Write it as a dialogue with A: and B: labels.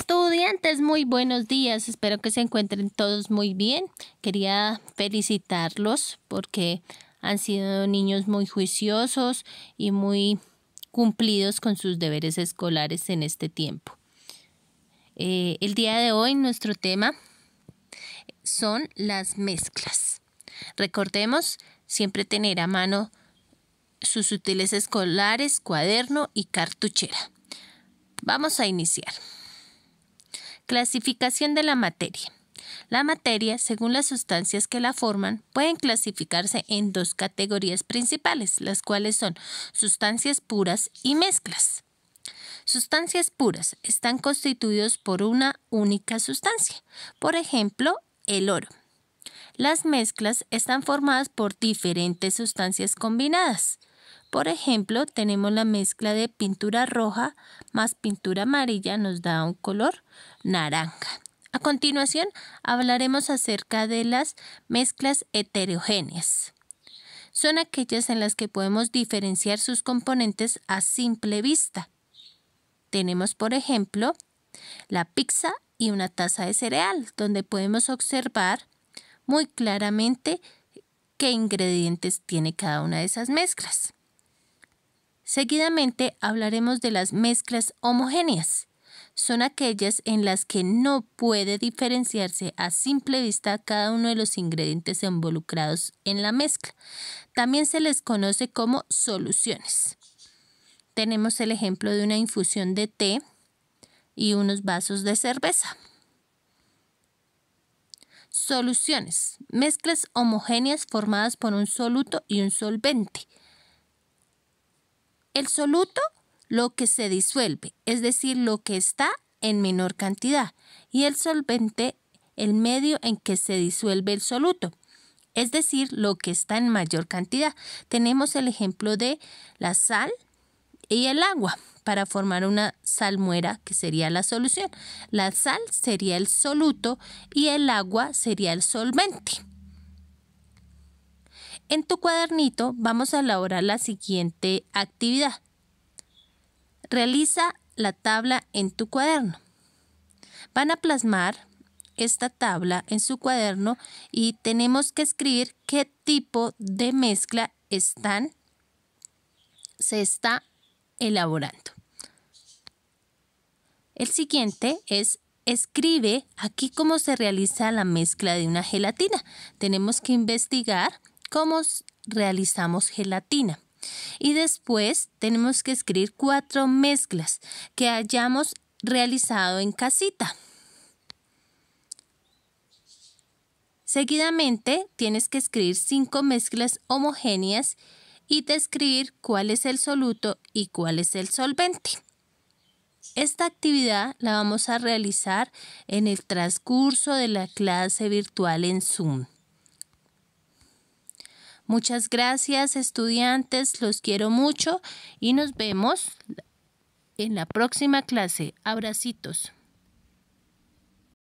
A: estudiantes, muy buenos días. Espero que se encuentren todos muy bien. Quería felicitarlos porque han sido niños muy juiciosos y muy cumplidos con sus deberes escolares en este tiempo. Eh, el día de hoy nuestro tema son las mezclas. Recordemos siempre tener a mano sus útiles escolares, cuaderno y cartuchera. Vamos a iniciar. Clasificación de la materia. La materia, según las sustancias que la forman, pueden clasificarse en dos categorías principales, las cuales son sustancias puras y mezclas. Sustancias puras están constituidas por una única sustancia, por ejemplo, el oro. Las mezclas están formadas por diferentes sustancias combinadas, por ejemplo, tenemos la mezcla de pintura roja más pintura amarilla nos da un color naranja. A continuación, hablaremos acerca de las mezclas heterogéneas. Son aquellas en las que podemos diferenciar sus componentes a simple vista. Tenemos, por ejemplo, la pizza y una taza de cereal, donde podemos observar muy claramente qué ingredientes tiene cada una de esas mezclas. Seguidamente hablaremos de las mezclas homogéneas. Son aquellas en las que no puede diferenciarse a simple vista cada uno de los ingredientes involucrados en la mezcla. También se les conoce como soluciones. Tenemos el ejemplo de una infusión de té y unos vasos de cerveza. Soluciones. Mezclas homogéneas formadas por un soluto y un solvente. El soluto, lo que se disuelve, es decir, lo que está en menor cantidad, y el solvente, el medio en que se disuelve el soluto, es decir, lo que está en mayor cantidad. Tenemos el ejemplo de la sal y el agua para formar una salmuera que sería la solución. La sal sería el soluto y el agua sería el solvente. En tu cuadernito vamos a elaborar la siguiente actividad. Realiza la tabla en tu cuaderno. Van a plasmar esta tabla en su cuaderno y tenemos que escribir qué tipo de mezcla están, se está elaborando. El siguiente es escribe aquí cómo se realiza la mezcla de una gelatina. Tenemos que investigar cómo realizamos gelatina. Y después tenemos que escribir cuatro mezclas que hayamos realizado en casita. Seguidamente tienes que escribir cinco mezclas homogéneas y describir cuál es el soluto y cuál es el solvente. Esta actividad la vamos a realizar en el transcurso de la clase virtual en Zoom. Muchas gracias estudiantes, los quiero mucho y nos vemos en la próxima clase. Abracitos.